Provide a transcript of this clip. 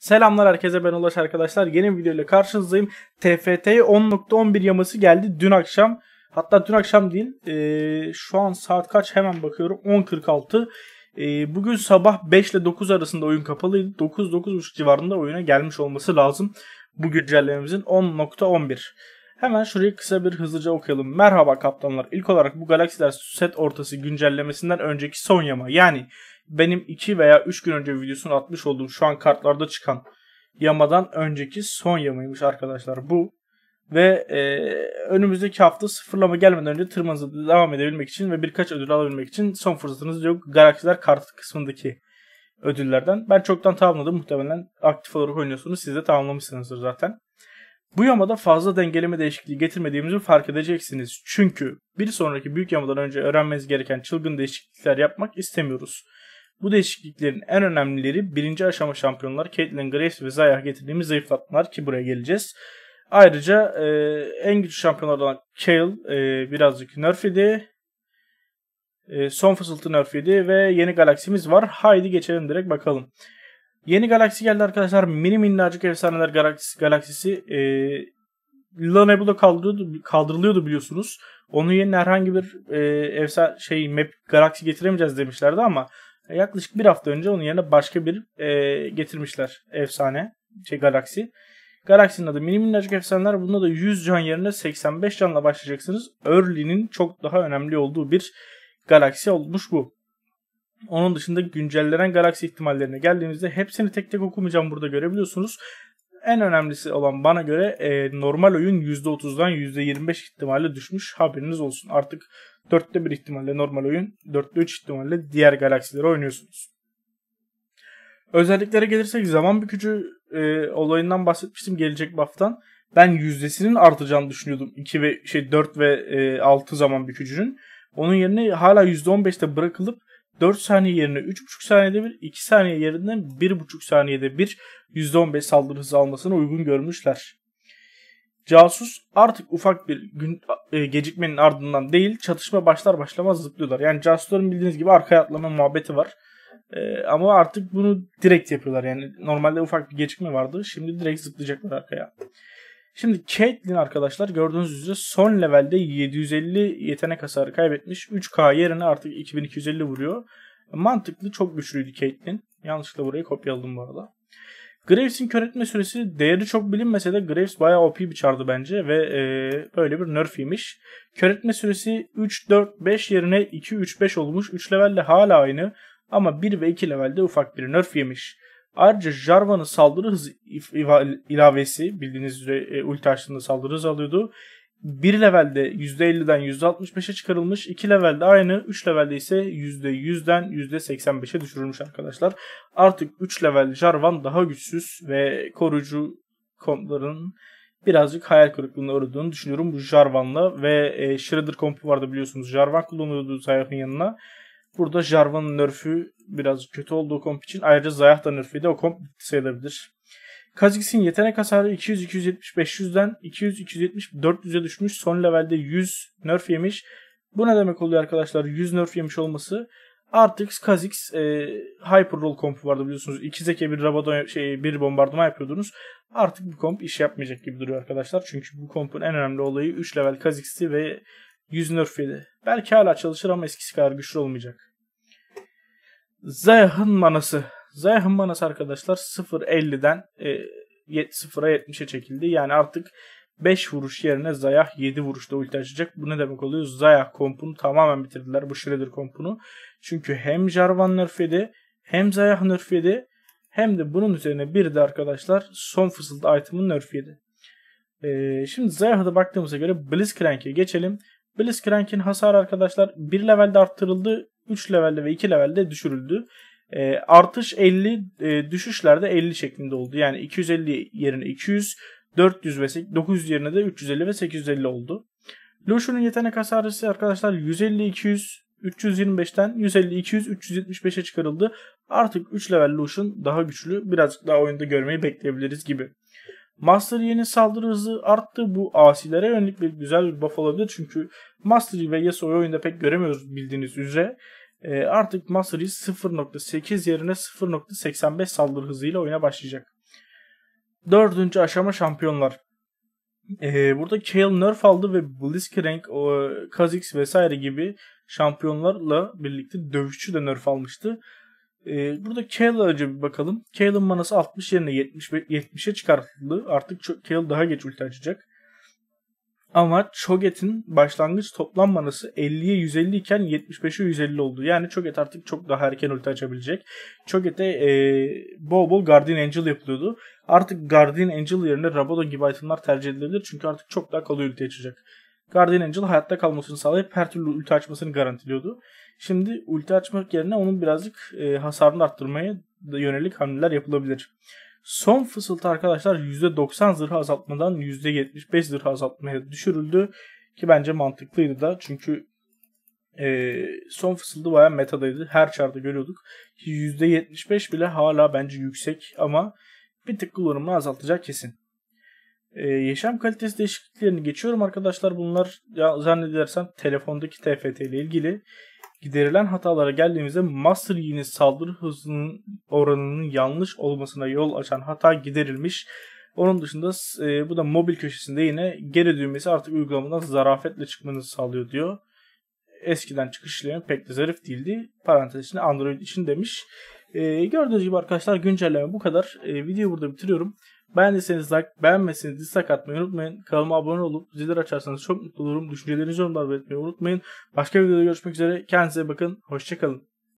Selamlar herkese ben Ulaş arkadaşlar. Yeni bir videoyla karşınızdayım. TFT 10.11 yaması geldi dün akşam. Hatta dün akşam değil. E, şu an saat kaç hemen bakıyorum. 10.46. E, bugün sabah 5 ile 9 arasında oyun kapalıydı. 9-9.30 civarında oyuna gelmiş olması lazım. Bu güncellememizin 10.11. Hemen şurayı kısa bir hızlıca okuyalım. Merhaba kaptanlar. İlk olarak bu galaksiler set ortası güncellemesinden önceki son yama yani benim 2 veya 3 gün önce videosunu atmış olduğum şu an kartlarda çıkan yamadan önceki son yamaymış arkadaşlar bu. Ve e, önümüzdeki hafta sıfırlama gelmeden önce tırmanıza devam edebilmek için ve birkaç ödül alabilmek için son fırsatınız yok. Galaksiler kart kısmındaki ödüllerden. Ben çoktan tamamladım. Muhtemelen aktif olarak oynuyorsunuz. Siz de tamamlamışsınızdır zaten. Bu yamada fazla dengeleme değişikliği getirmediğimizi fark edeceksiniz. Çünkü bir sonraki büyük yamadan önce öğrenmeniz gereken çılgın değişiklikler yapmak istemiyoruz. Bu değişikliklerin en önemlileri birinci aşama şampiyonlar Caitlyn Graves ve Zaya getirdiğimiz zayıflatmalar ki buraya geleceğiz. Ayrıca e, en güçlü şampiyonlar olan Kale e, birazcık nerf yedi. E, son fısıltı nerf yedi ve yeni galaksimiz var. Haydi geçelim direkt bakalım. Yeni galaksi geldi arkadaşlar. Mini minnacık efsaneler galaksisi. galaksisi. E, La Nebula kaldırıyordu, kaldırılıyordu biliyorsunuz. Onun yerine herhangi bir e, efsane şey map galaksi getiremeyeceğiz demişlerdi ama e, yaklaşık bir hafta önce onun yerine başka bir e, getirmişler efsane şey galaksi. Galaksinin adı mini minnacık efsaneler. Bunda da 100 can yerine 85 canla başlayacaksınız. Early'nin çok daha önemli olduğu bir galaksi olmuş bu. Onun dışında güncellenen galaksi ihtimallerine geldiğimizde hepsini tek tek okumayacağım burada görebiliyorsunuz. En önemlisi olan bana göre e, normal oyun %30'dan %25 ihtimalle düşmüş. Haberiniz olsun. Artık Dörtte bir ihtimalle normal oyun, dörtte üç ihtimalle diğer galaksileri oynuyorsunuz. Özelliklere gelirsek zaman bükücü e, olayından bahsetmiştim gelecek buff'tan. Ben yüzdesinin artacağını düşünüyordum. 2 ve şey 4 ve e, zaman bir bükücünün. Onun yerine hala %15'te bırakılıp 4 saniye yerine 3,5 saniyede bir, 2 saniye yerine 1,5 saniyede bir %15 saldırı hızı almasını uygun görmüşler. Casus artık ufak bir gün e, gecikmenin ardından değil çatışma başlar başlamaz zıplıyorlar. Yani casusların bildiğiniz gibi arkaya atlama muhabbeti var. E, ama artık bunu direkt yapıyorlar. Yani normalde ufak bir gecikme vardı. Şimdi direkt zıplayacaklar arkaya. Şimdi Caitlyn arkadaşlar gördüğünüz üzere son levelde 750 yetenek hasarı kaybetmiş. 3K yerine artık 2250 vuruyor. Mantıklı çok güçlüydü Caitlyn. Yanlışlıkla burayı kopyaladım bu arada. Graves'in kör etme süresi değeri çok bilinmese de Graves bayağı OP bir çardı bence ve e, böyle bir nerf yemiş. Kör etme süresi 3-4-5 yerine 2-3-5 olmuş. 3 levelde hala aynı ama 1 ve 2 levelde ufak bir nerf yemiş. Ayrıca Jarvan'ın saldırı hızı ilavesi bildiğiniz üzere e, ulti açtığında saldırı hızı alıyordu. 1 levelde %50'den %65'e çıkarılmış. 2 levelde aynı. 3 levelde ise %100'den %85'e düşürülmüş arkadaşlar. Artık 3 level Jarvan daha güçsüz ve koruyucu kompların birazcık hayal kırıklığına uğradığını düşünüyorum bu Jarvan'la ve e, Shredder kompu vardı biliyorsunuz. Jarvan kullanıyordu Zayah'ın yanına. Burada Jarvan'ın nerf'ü biraz kötü olduğu komp için ayrıca Zayah da nerf'iydi. O komp sayılabilir. Kazix'in yetenek hasarı 200-270-500'den 200-270-400'e düşmüş. Son levelde 100 nerf yemiş. Bu ne demek oluyor arkadaşlar? 100 nerf yemiş olması. Artık Kazix e, Hyper Roll kompu vardı biliyorsunuz. 2 zeke bir rabadon şey bir bombardıma yapıyordunuz. Artık bu komp iş yapmayacak gibi duruyor arkadaşlar. Çünkü bu kompun en önemli olayı 3 level Kazix'ti ve 100 nerf yedi. Belki hala çalışır ama eskisi kadar güçlü olmayacak. Zayah'ın manası. Zaya Hımanas arkadaşlar 0.50'den e, 0'a 70'e çekildi. Yani artık 5 vuruş yerine Zayah 7 vuruşta ulti açacak. Bu ne demek oluyor? Zayah kompunu tamamen bitirdiler bu Shredder kompunu. Çünkü hem Jarvan nerf hem Zayah nerf hem de bunun üzerine bir de arkadaşlar son fısıltı item'ın nerf Ee, şimdi Zayah'a da baktığımıza göre Blitzcrank'e geçelim. Blitzcrank'in hasar arkadaşlar 1 levelde arttırıldı. 3 levelde ve 2 levelde düşürüldü. Ee, e, artış 50, e, düşüşlerde 50 şeklinde oldu. Yani 250 yerine 200, 400 ve 900 yerine de 350 ve 850 oldu. Loşun'un yetenek hasarısı arkadaşlar 150-200, 325'ten 150-200-375'e çıkarıldı. Artık 3 level Lucian daha güçlü. Birazcık daha oyunda görmeyi bekleyebiliriz gibi. Master Yi'nin saldırı hızı arttı. Bu asilere yönelik bir güzel bir buff olabilir. Çünkü Master Yi ve Yasuo'yu oyunda pek göremiyoruz bildiğiniz üzere e, artık Master Yiğit 0.8 yerine 0.85 saldırı hızıyla oyuna başlayacak. Dördüncü aşama şampiyonlar. E, burada Kale Nerf aldı ve Blitzcrank, o, Kha'Zix vesaire gibi şampiyonlarla birlikte dövüşçü de nerf almıştı. E, burada Kale önce bir bakalım. Kale'ın manası 60 yerine 70, 70'e çıkartıldı. Artık Kale daha geç ulti açacak. Ama Choget'in başlangıç toplam manası 50'ye 150 iken 75'e 150 oldu. Yani Choget artık çok daha erken ulti açabilecek. Choget'e e, bol bol Guardian Angel yapılıyordu. Artık Guardian Angel yerine Rabadon gibi itemlar tercih edilebilir. Çünkü artık çok daha kolay ulti açacak. Guardian Angel hayatta kalmasını sağlayıp her türlü ulti açmasını garantiliyordu. Şimdi ulti açmak yerine onun birazcık e, hasarını arttırmaya yönelik hamleler yapılabilir. Son fısıltı arkadaşlar %90 zırhı azaltmadan %75 zırhı azaltmaya düşürüldü. Ki bence mantıklıydı da çünkü e, son fısıltı bayağı metadaydı. Her çarda görüyorduk. %75 bile hala bence yüksek ama bir tık kullanımını azaltacak kesin. E, yaşam kalitesi değişikliklerini geçiyorum arkadaşlar. Bunlar ya, zannedersem telefondaki TFT ile ilgili. Giderilen hatalara geldiğimizde master yine saldırı hızının oranının yanlış olmasına yol açan hata giderilmiş. Onun dışında e, bu da mobil köşesinde yine geri düğmesi artık uygulamadan zarafetle çıkmanızı sağlıyor diyor. Eskiden çıkış işlemi pek de zarif değildi. Parantez içinde Android için demiş. E, gördüğünüz gibi arkadaşlar güncelleme bu kadar. E, videoyu burada bitiriyorum. Beğendiyseniz like, beğenmeseniz dislike atmayı unutmayın. Kanalıma abone olup zilleri açarsanız çok mutlu olurum. Düşüncelerinizi yorumlarda belirtmeyi unutmayın. Başka videoda görüşmek üzere. Kendinize bakın. Hoşçakalın.